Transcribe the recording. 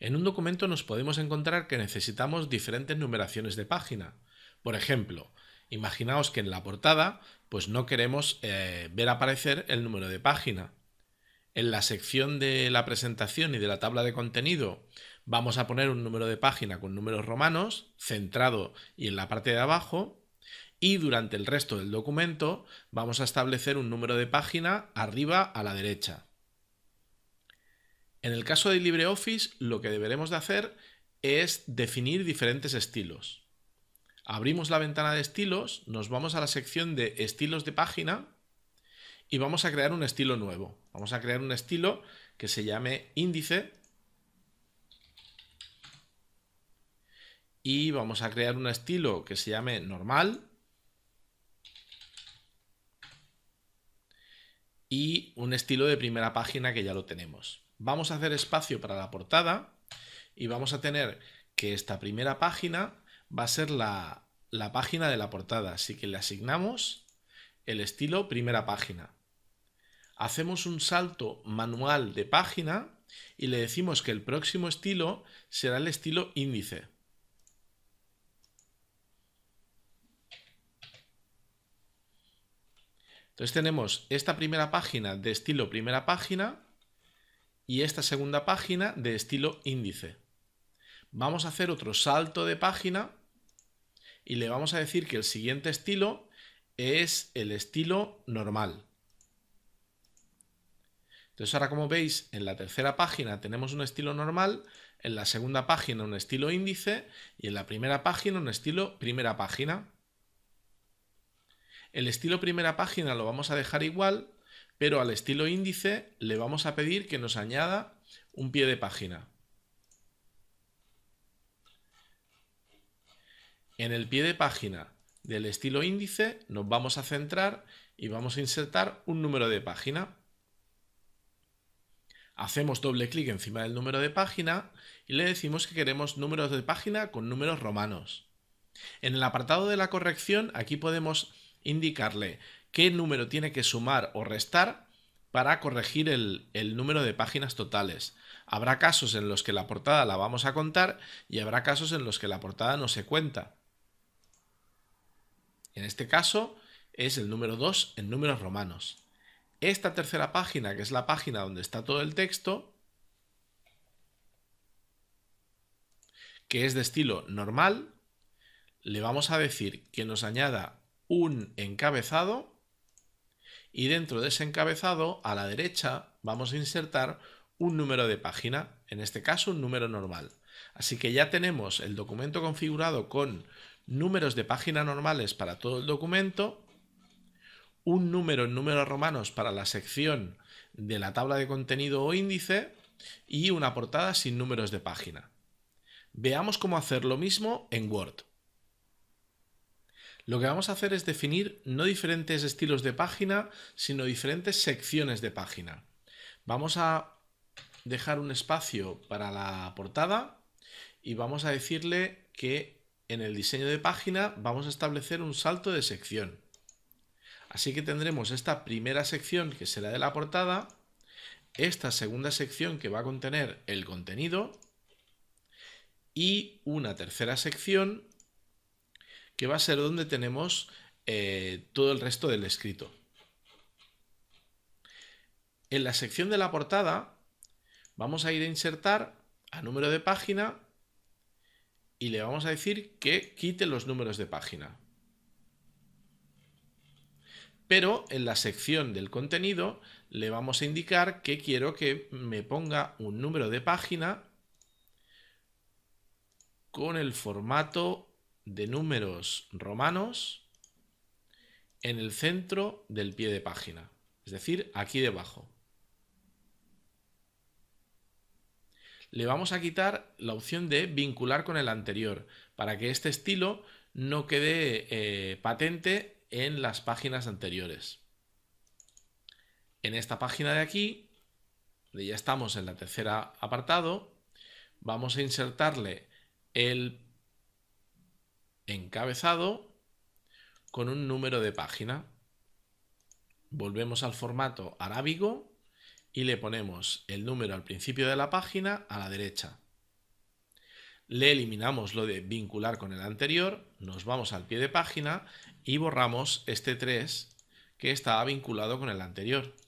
En un documento nos podemos encontrar que necesitamos diferentes numeraciones de página. Por ejemplo, imaginaos que en la portada pues no queremos eh, ver aparecer el número de página. En la sección de la presentación y de la tabla de contenido vamos a poner un número de página con números romanos, centrado y en la parte de abajo. Y durante el resto del documento vamos a establecer un número de página arriba a la derecha. En el caso de LibreOffice, lo que deberemos de hacer es definir diferentes estilos. Abrimos la ventana de estilos, nos vamos a la sección de estilos de página y vamos a crear un estilo nuevo. Vamos a crear un estilo que se llame índice y vamos a crear un estilo que se llame normal y un estilo de primera página que ya lo tenemos vamos a hacer espacio para la portada y vamos a tener que esta primera página va a ser la, página de la portada. Así que le asignamos el estilo primera página. Hacemos un salto manual de página y le decimos que el próximo estilo será el estilo índice. Entonces tenemos esta primera página de estilo primera página y esta segunda página de estilo índice. Vamos a hacer otro salto de página y le vamos a decir que el siguiente estilo es el estilo normal. Entonces ahora como veis en la tercera página tenemos un estilo normal, en la segunda página un estilo índice y en la primera página un estilo primera página. El estilo primera página lo vamos a dejar igual pero al estilo índice le vamos a pedir que nos añada un pie de página. En el pie de página del estilo índice nos vamos a centrar y vamos a insertar un número de página. Hacemos doble clic encima del número de página y le decimos que queremos números de página con números romanos. En el apartado de la corrección aquí podemos indicarle qué número tiene que sumar o restar para corregir el, número de páginas totales. Habrá casos en los que la portada la vamos a contar y habrá casos en los que la portada no se cuenta. En este caso es el número 2 en números romanos. Esta tercera página, que es la página donde está todo el texto, que es de estilo normal, le vamos a decir que nos añada un encabezado y dentro de ese encabezado, a la derecha, vamos a insertar un número de página, en este caso un número normal. Así que ya tenemos el documento configurado con números de página normales para todo el documento, un número en números romanos para la sección de la tabla de contenido o índice y una portada sin números de página. Veamos cómo hacer lo mismo en Word. Lo que vamos a hacer es definir no diferentes estilos de página, sino diferentes secciones de página. Vamos a dejar un espacio para la portada y vamos a decirle que en el diseño de página vamos a establecer un salto de sección. Así que tendremos esta primera sección que será de la portada, esta segunda sección que va a contener el contenido y una tercera sección que va a ser donde tenemos eh, todo el resto del escrito. En la sección de la portada vamos a ir a insertar a número de página y le vamos a decir que quite los números de página. Pero en la sección del contenido le vamos a indicar que quiero que me ponga un número de página con el formato de números romanos en el centro del pie de página, es decir, aquí debajo. Le vamos a quitar la opción de vincular con el anterior, para que este estilo no quede eh, patente en las páginas anteriores. En esta página de aquí, donde ya estamos en la tercera apartado, vamos a insertarle el encabezado con un número de página. Volvemos al formato arábigo y le ponemos el número al principio de la página a la derecha. Le eliminamos lo de vincular con el anterior, nos vamos al pie de página y borramos este 3 que estaba vinculado con el anterior.